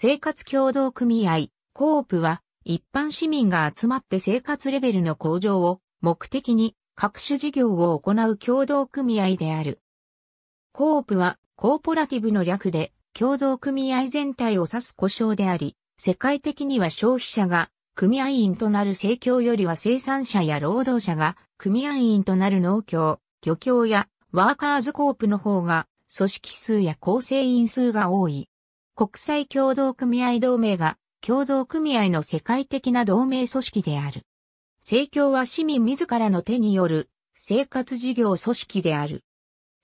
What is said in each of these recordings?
生活協同組合、コープは、一般市民が集まって生活レベルの向上を目的に各種事業を行う協同組合である。コープはコーポラティブの略で協同組合全体を指す故障であり、世界的には消費者が組合員となる生協よりは生産者や労働者が組合員となる農協、漁協やワーカーズコープの方が組織数や構成員数が多い。国際共同組合同盟が共同組合の世界的な同盟組織である。政教は市民自らの手による生活事業組織である。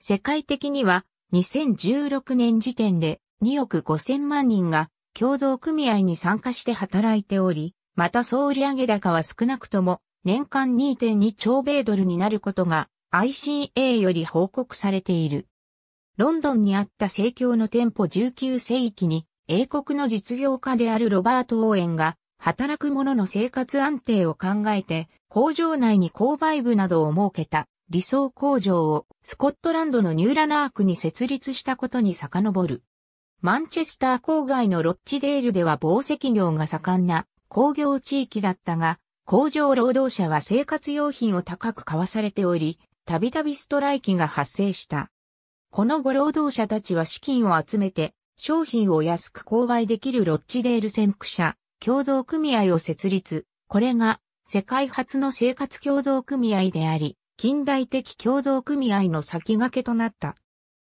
世界的には2016年時点で2億5000万人が共同組合に参加して働いており、また総売上高は少なくとも年間2.2兆米ドルになることが ICA より報告されている。ロンドンにあった生協の店舗19世紀に、英国の実業家であるロバート・オーエンが、働く者の生活安定を考えて、工場内に購買部などを設けた理想工場をスコットランドのニューラナークに設立したことに遡る。マンチェスター郊外のロッチデールでは紡績業が盛んな工業地域だったが、工場労働者は生活用品を高く買わされており、たびたびストライキが発生した。このご労働者たちは資金を集めて、商品を安く購買できるロッチデール先駆者、共同組合を設立。これが、世界初の生活共同組合であり、近代的共同組合の先駆けとなった。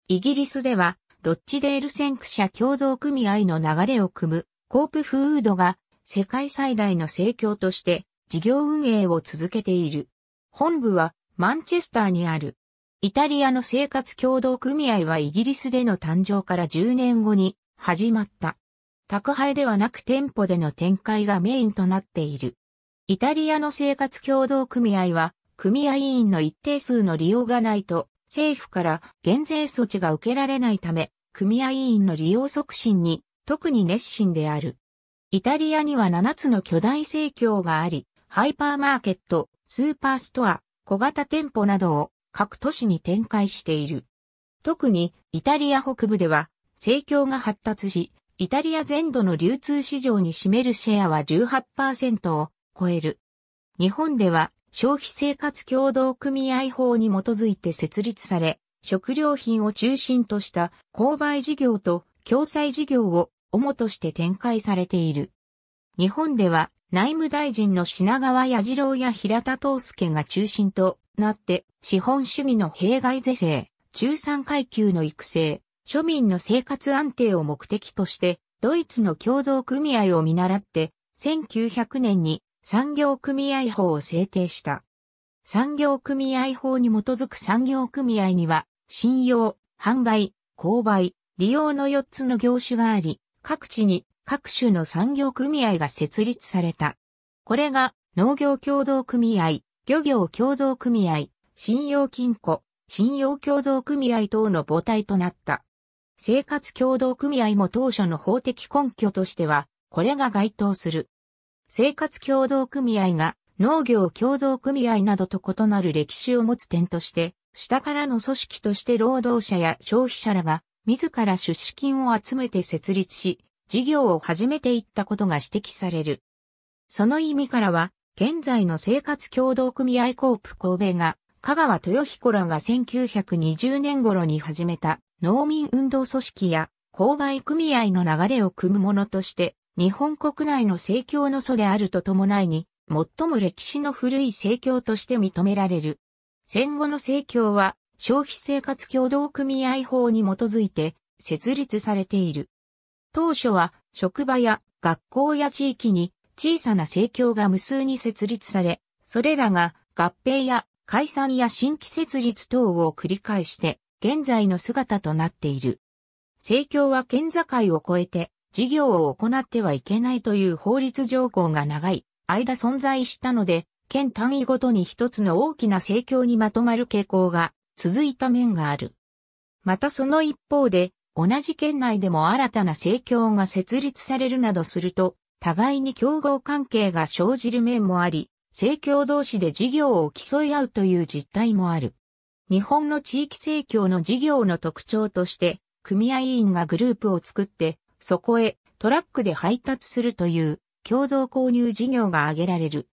イギリスでは、ロッチデール先駆者共同組合の流れを組む、コープフードが、世界最大の盛況として、事業運営を続けている。本部は、マンチェスターにある。イタリアの生活協同組合はイギリスでの誕生から10年後に始まった。宅配ではなく店舗での展開がメインとなっている。イタリアの生活協同組合は、組合員の一定数の利用がないと、政府から減税措置が受けられないため、組合員の利用促進に特に熱心である。イタリアには7つの巨大生協があり、ハイパーマーケット、スーパーストア、小型店舗などを各都市に展開している。特にイタリア北部では、生協が発達し、イタリア全土の流通市場に占めるシェアは18%を超える。日本では消費生活協同組合法に基づいて設立され、食料品を中心とした購買事業と共済事業を主として展開されている。日本では内務大臣の品川矢次郎や平田東介が中心となって資本主義の弊害是正、中産階級の育成、庶民の生活安定を目的として、ドイツの共同組合を見習って、1900年に産業組合法を制定した。産業組合法に基づく産業組合には、信用、販売、購買、利用の4つの業種があり、各地に各種の産業組合が設立された。これが農業協同組合、漁業協同組合、信用金庫、信用共同組合等の母体となった。生活共同組合も当初の法的根拠としては、これが該当する。生活共同組合が農業共同組合などと異なる歴史を持つ点として、下からの組織として労働者や消費者らが自ら出資金を集めて設立し、事業を始めていったことが指摘される。その意味からは、現在の生活共同組合コープ神戸が香川豊彦らが1920年頃に始めた農民運動組織や購買組合の流れを組むものとして、日本国内の政教の祖であるとともないに、最も歴史の古い政教として認められる。戦後の政教は、消費生活協同組合法に基づいて、設立されている。当初は、職場や学校や地域に小さな政教が無数に設立され、それらが合併や解散や新規設立等を繰り返して、現在の姿となっている。政教は県境を越えて、事業を行ってはいけないという法律条項が長い間存在したので、県単位ごとに一つの大きな政教にまとまる傾向が続いた面がある。またその一方で、同じ県内でも新たな政教が設立されるなどすると、互いに競合関係が生じる面もあり、政教同士で事業を競い合うという実態もある。日本の地域政教の事業の特徴として、組合員がグループを作って、そこへトラックで配達するという共同購入事業が挙げられる。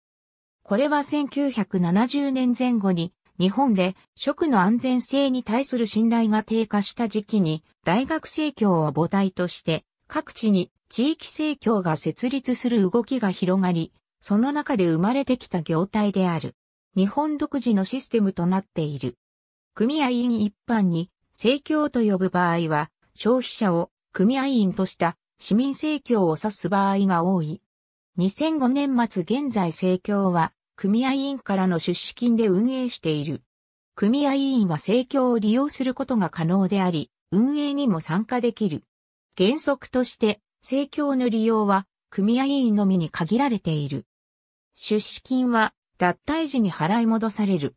これは1970年前後に日本で食の安全性に対する信頼が低下した時期に大学生協を母体として各地に地域生協が設立する動きが広がりその中で生まれてきた業態である。日本独自のシステムとなっている。組合員一般に、政教と呼ぶ場合は、消費者を組合員とした市民政教を指す場合が多い。2005年末現在政教は組合員からの出資金で運営している。組合員は政教を利用することが可能であり、運営にも参加できる。原則として、政教の利用は組合員のみに限られている。出資金は脱退時に払い戻される。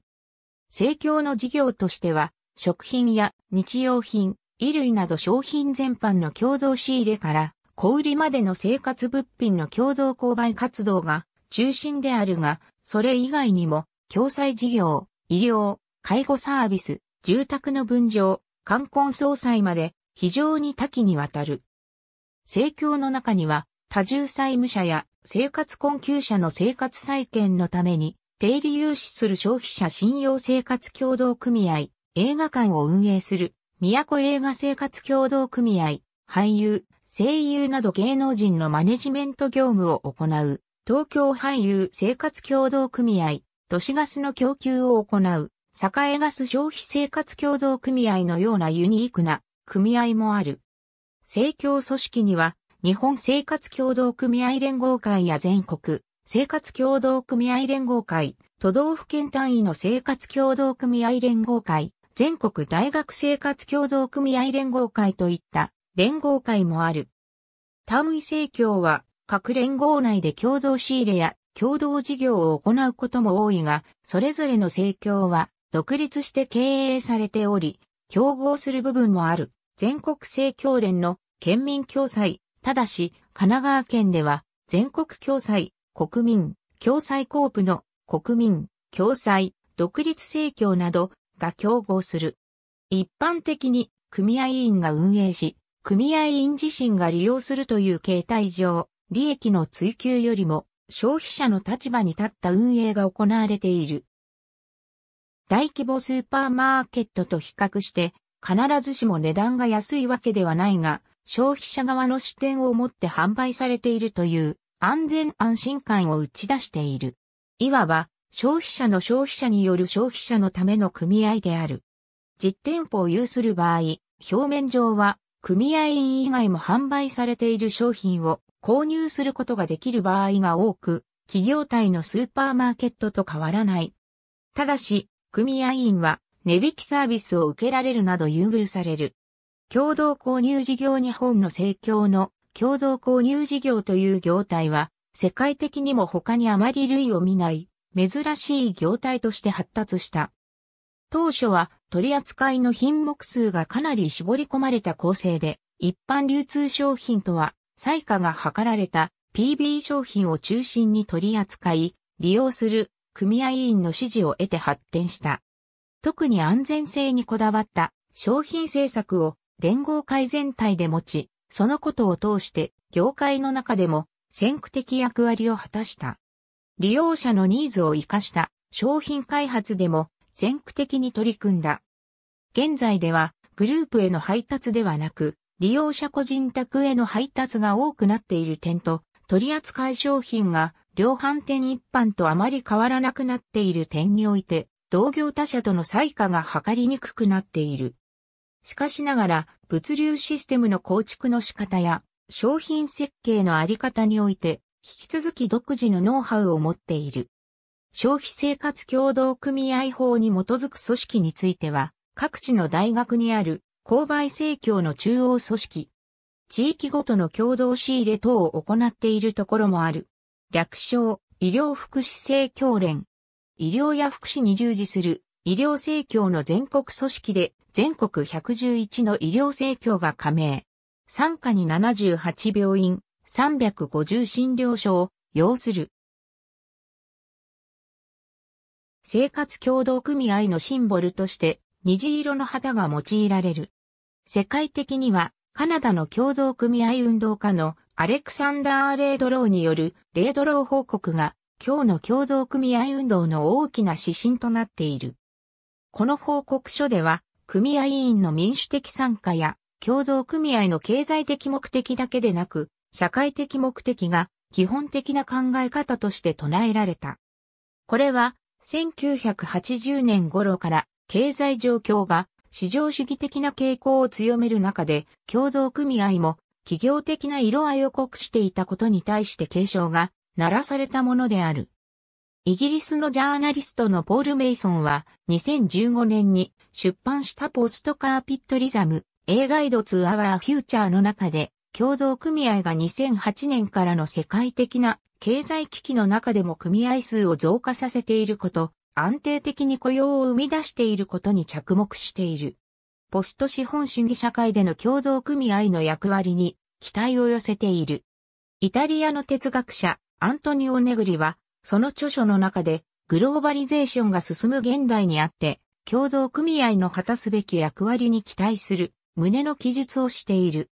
生協の事業としては、食品や日用品、衣類など商品全般の共同仕入れから、小売りまでの生活物品の共同購買活動が中心であるが、それ以外にも、共済事業、医療、介護サービス、住宅の分譲、冠婚葬祭まで非常に多岐にわたる。生協の中には多重債務者や生活困窮者の生活再建のために、定理融資する消費者信用生活協同組合、映画館を運営する、都映画生活協同組合、俳優、声優など芸能人のマネジメント業務を行う、東京俳優生活協同組合、都市ガスの供給を行う、栄ガス消費生活協同組合のようなユニークな組合もある。政教組織には日本生活協同組合連合会や全国生活協同組合連合会、都道府県単位の生活協同組合連合会、全国大学生活協同組合連合会といった連合会もある。単位生協は各連合内で共同仕入れや共同事業を行うことも多いが、それぞれの生協は独立して経営されており、競合する部分もある。全国生協連の県民共済ただし、神奈川県では、全国共済、国民、共済コープの、国民、共済、独立政教などが競合する。一般的に組合員が運営し、組合員自身が利用するという形態上、利益の追求よりも消費者の立場に立った運営が行われている。大規模スーパーマーケットと比較して、必ずしも値段が安いわけではないが、消費者側の視点を持って販売されているという安全安心感を打ち出している。いわば消費者の消費者による消費者のための組合である。実店舗を有する場合、表面上は組合員以外も販売されている商品を購入することができる場合が多く、企業体のスーパーマーケットと変わらない。ただし、組合員は値引きサービスを受けられるなど優遇される。共同購入事業日本の盛況の共同購入事業という業態は、世界的にも他にあまり類を見ない、珍しい業態として発達した。当初は取扱いの品目数がかなり絞り込まれた構成で、一般流通商品とは、採価が図られた PB 商品を中心に取り扱い、利用する組合員の支持を得て発展した。特に安全性にこだわった商品政策を連合会全体で持ち、そのことを通して業界の中でも先駆的役割を果たした。利用者のニーズを活かした商品開発でも先駆的に取り組んだ。現在ではグループへの配達ではなく、利用者個人宅への配達が多くなっている点と、取扱い商品が量販店一般とあまり変わらなくなっている点において、同業他社との差異化が図りにくくなっている。しかしながら、物流システムの構築の仕方や、商品設計のあり方において、引き続き独自のノウハウを持っている。消費生活協同組合法に基づく組織については、各地の大学にある購買生協の中央組織、地域ごとの共同仕入れ等を行っているところもある。略称、医療福祉生協連。医療や福祉に従事する医療生協の全国組織で全国111の医療生協が加盟。参加に78病院、350診療所を要する。生活協同組合のシンボルとして虹色の旗が用いられる。世界的にはカナダの協同組合運動家のアレクサンダー・レードローによるレードロー報告が今日の協同組合運動の大きな指針となっている。この報告書では組合員の民主的参加や、共同組合の経済的目的だけでなく、社会的目的が基本的な考え方として唱えられた。これは、1980年頃から経済状況が市場主義的な傾向を強める中で、共同組合も企業的な色合いを濃くしていたことに対して警鐘が鳴らされたものである。イギリスのジャーナリストのポール・メイソンは2015年に出版したポストカーピットリザム A ガイドツアワーフューチャーの中で共同組合が2008年からの世界的な経済危機の中でも組合数を増加させていること、安定的に雇用を生み出していることに着目している。ポスト資本主義社会での共同組合の役割に期待を寄せている。イタリアの哲学者アントニオ・ネグリはその著書の中で、グローバリゼーションが進む現代にあって、共同組合の果たすべき役割に期待する、旨の記述をしている。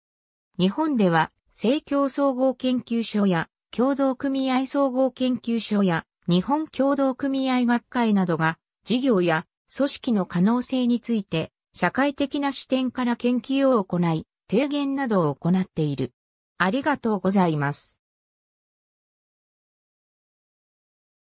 日本では、政教総合研究所や、共同組合総合研究所や、日本共同組合学会などが、事業や組織の可能性について、社会的な視点から研究を行い、提言などを行っている。ありがとうございます。